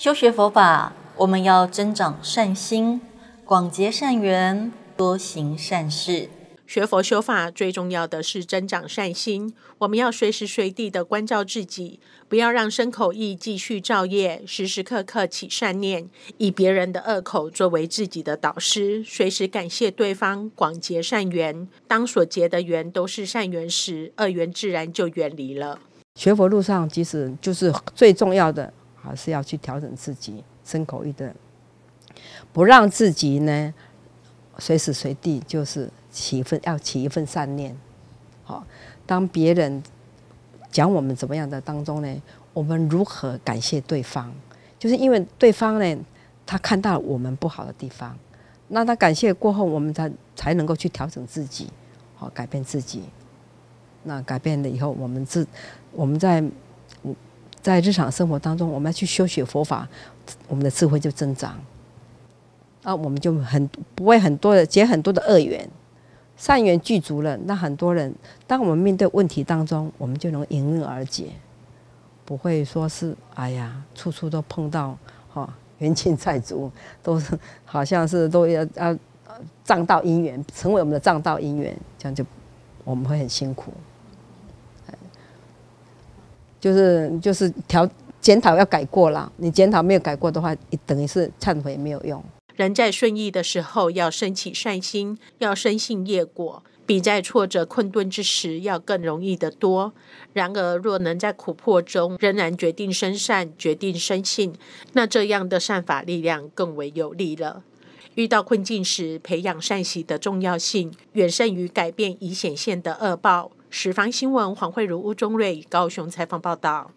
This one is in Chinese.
修学佛法，我们要增长善心，广结善缘，多行善事。学佛修法最重要的是增长善心，我们要随时随地的关照自己，不要让身口意继续造业，时时刻刻起善念，以别人的恶口作为自己的导师，随时感谢对方，广结善缘。当所结的缘都是善缘时，恶缘自然就远离了。学佛路上，其实就是最重要的。而是要去调整自己，身口一的，不让自己呢，随时随地就是起一份要起一份善念。好，当别人讲我们怎么样的当中呢，我们如何感谢对方？就是因为对方呢，他看到我们不好的地方，那他感谢过后，我们才才能够去调整自己，好，改变自己。那改变了以后，我们自我们在。在日常生活当中，我们要去修学佛法，我们的智慧就增长。啊，我们就很不会很多的结很多的恶缘，善缘具足了，那很多人，当我们面对问题当中，我们就能迎刃而解，不会说是哎呀，处处都碰到哈冤亲债足，都是好像是都要要障道因缘，成为我们的障道因缘，这样就我们会很辛苦。就是就是调检讨要改过了，你检讨没有改过的话，等于是忏悔没有用。人在顺意的时候要升起善心，要生信业果，比在挫折困顿之时要更容易得多。然而，若能在苦迫中仍然决定生善、决定生信，那这样的善法力量更为有力了。遇到困境时，培养善习的重要性远胜于改变已显现的恶报。十方新闻，黄慧如、吴中瑞，高雄采访报道。